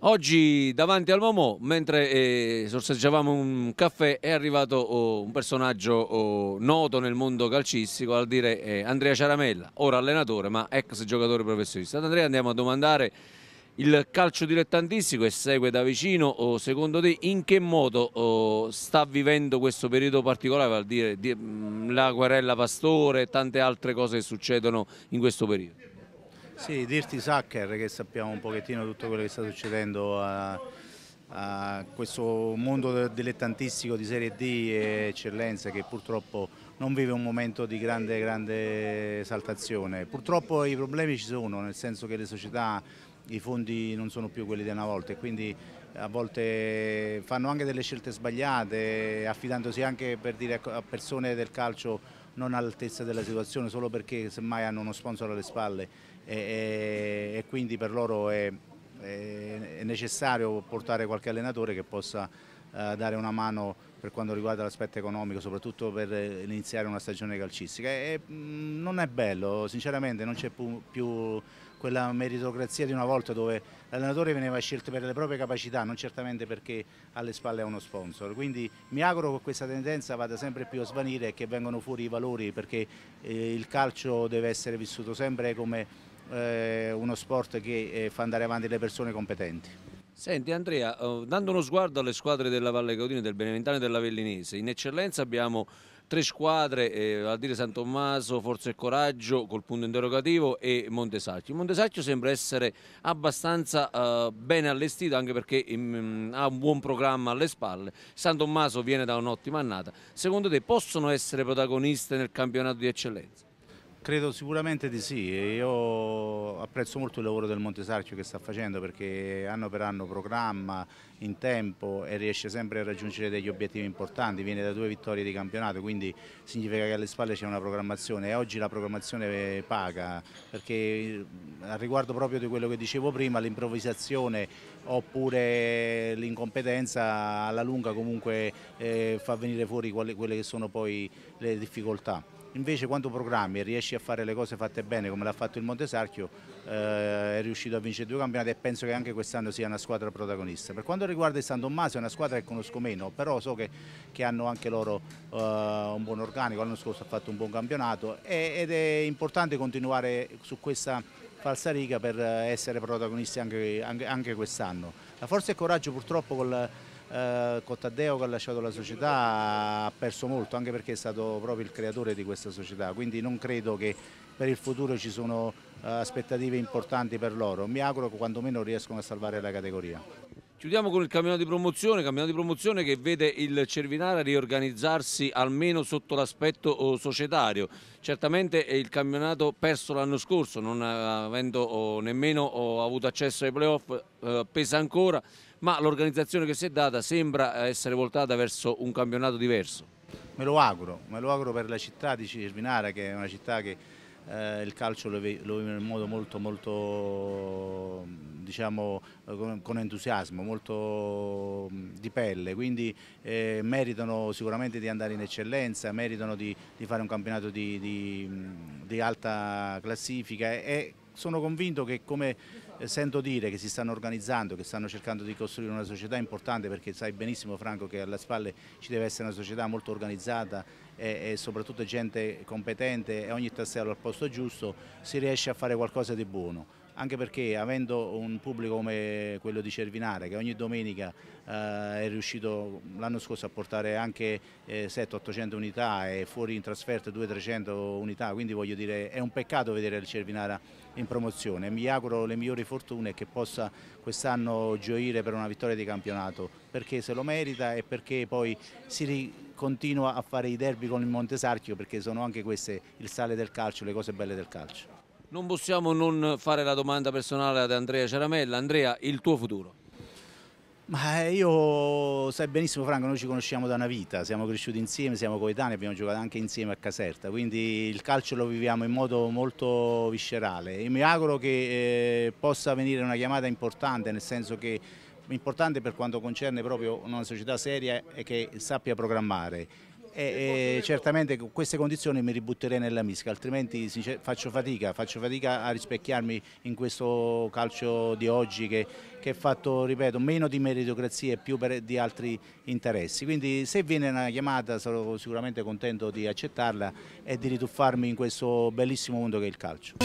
Oggi davanti al Momo, mentre eh, sorseggiavamo un caffè, è arrivato oh, un personaggio oh, noto nel mondo calcistico, al dire eh, Andrea Ciaramella, ora allenatore ma ex giocatore professionista. Andrea andiamo a domandare il calcio dilettantistico e segue da vicino, oh, secondo te in che modo oh, sta vivendo questo periodo particolare, vale dire di, la querella Pastore e tante altre cose che succedono in questo periodo? Sì, dirti Sacker che sappiamo un pochettino tutto quello che sta succedendo a, a questo mondo dilettantistico di Serie D e eccellenza che purtroppo non vive un momento di grande, grande esaltazione. Purtroppo i problemi ci sono, nel senso che le società, i fondi non sono più quelli di una volta e quindi a volte fanno anche delle scelte sbagliate, affidandosi anche per dire, a persone del calcio non all'altezza della situazione solo perché semmai hanno uno sponsor alle spalle e, e, e quindi per loro è, è, necessario portare qualche allenatore che possa eh, dare una mano per quanto riguarda l'aspetto economico, soprattutto per eh, iniziare una stagione calcistica. E, mh, mm, non è bello, sinceramente non c'è più, più quella meritocrazia di una volta dove l'allenatore veniva scelto per le proprie capacità, non certamente perché alle spalle ha uno sponsor. Quindi mi auguro che questa tendenza vada sempre più a svanire e che vengano fuori i valori perché eh, il calcio deve essere vissuto sempre come eh, uno sport che eh, fa andare avanti le persone competenti. Senti Andrea, eh, dando uno sguardo alle squadre della Valle Caudina, del Beneventano e della Vellinese, in eccellenza abbiamo Tre squadre, eh, a dire San Tommaso, Forza e Coraggio col punto interrogativo e Montesacchio. Montesacchio sembra essere abbastanza eh, ben allestito anche perché mh, mm, ha un buon programma alle spalle. San Tommaso viene da un'ottima annata. Secondo te possono essere protagoniste nel campionato di eccellenza? Credo sicuramente di sì, io apprezzo molto il lavoro del Montesarchio che sta facendo perché anno per anno programma in tempo e riesce sempre a raggiungere degli obiettivi importanti, viene da due vittorie di campionato quindi significa che alle spalle c'è una programmazione e oggi la programmazione paga perché a riguardo proprio di quello che dicevo prima l'improvvisazione oppure l'incompetenza alla lunga comunque eh, fa venire fuori quelle che sono poi le difficoltà. Invece quando programmi e riesci a fare le cose fatte bene come l'ha fatto il Montesarchio eh, è riuscito a vincere due campionati e penso che anche quest'anno sia una squadra protagonista. Per quanto riguarda il San Tommaso è una squadra che conosco meno, però so che, che hanno anche loro eh, un buon organico, l'anno scorso ha fatto un buon campionato e, ed è importante continuare su questa falsa riga per eh, essere protagonisti anche, anche, anche quest'anno. La forza e il coraggio purtroppo col eh, Cottadeo che ha lasciato la società ha perso molto anche perché è stato proprio il creatore di questa società quindi non credo che per il futuro ci sono eh, aspettative importanti per loro mi auguro che quantomeno riescono a salvare la categoria Chiudiamo con il campionato di promozione, campionato di promozione che vede il Cervinara riorganizzarsi almeno sotto l'aspetto oh, societario. Certamente eh, il campionato perso l'anno scorso, non eh, avendo oh, nemmeno oh, avuto accesso ai playoff, eh, pesa ancora, ma l'organizzazione che si è data sembra essere voltata verso un campionato diverso. Me lo auguro, me lo auguro per la città di Cervinara che è una città che eh, il calcio lo, ve, lo vive in modo molto, molto diciamo, eh, con, con entusiasmo, molto mm, di pelle, quindi eh, meritano sicuramente di andare in eccellenza, meritano di, di fare un campionato di, di, mm, di alta classifica e sono convinto che come eh, sento dire che si stanno organizzando, che stanno cercando di costruire una società importante perché sai benissimo Franco che alle spalle ci deve essere una società molto organizzata e, e soprattutto gente competente e ogni tassello al posto giusto si riesce a fare qualcosa di buono anche perché avendo un pubblico come quello di Cervinare che ogni domenica eh, è riuscito l'anno scorso a portare anche eh, 700-800 unità e fuori in trasferta 200-300 unità, quindi voglio dire è un peccato vedere il Cervinara in promozione, mi auguro le migliori fortune che possa quest'anno gioire per una vittoria di campionato, perché se lo merita e perché poi si continua a fare i derby con il Montesarchio perché sono anche queste il sale del calcio, le cose belle del calcio. Non possiamo non fare la domanda personale ad Andrea Ceramella. Andrea, il tuo futuro? Ma io, sai benissimo Franco, noi ci conosciamo da una vita, siamo cresciuti insieme, siamo coetanei, abbiamo giocato anche insieme a Caserta, quindi il calcio lo viviamo in modo molto viscerale. Io mi auguro che eh, possa venire una chiamata importante, nel senso che importante per quanto concerne proprio una società seria e che sappia programmare e, eh, e eh, certamente con queste condizioni mi ributterei nella misca, altrimenti faccio fatica, faccio fatica a rispecchiarmi in questo calcio di oggi che, che è fatto, ripeto, meno di meritocrazia e più per, di altri interessi. Quindi se viene una chiamata sarò sicuramente contento di accettarla e di rituffarmi in questo bellissimo mondo che è il calcio.